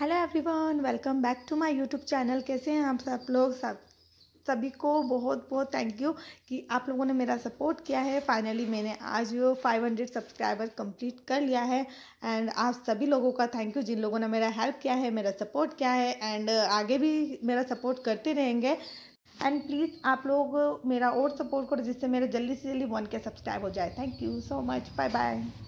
hello everyone welcome back to my YouTube channel कैसे हैं आप सब लोग सब सभी को बहुत बहुत थैंक यू कि आप लोगों ने मेरा सपोर्ट किया है फाइनली मैंने आज वो 500 सब्सक्राइबर कंप्लीट कर लिया है एंड आप सभी लोगों का थैंक यू जिन लोगों ने मेरा हेल्प किया है मेरा सपोर्ट किया है एंड आगे भी मेरा सपोर्ट करते रहेंगे एंड प्लीज़ आप लोग मेरा और सपोर्ट करो जिससे मेरा जल्दी से जल्दी वन के सब्सक्राइब हो जाए thank you so much bye bye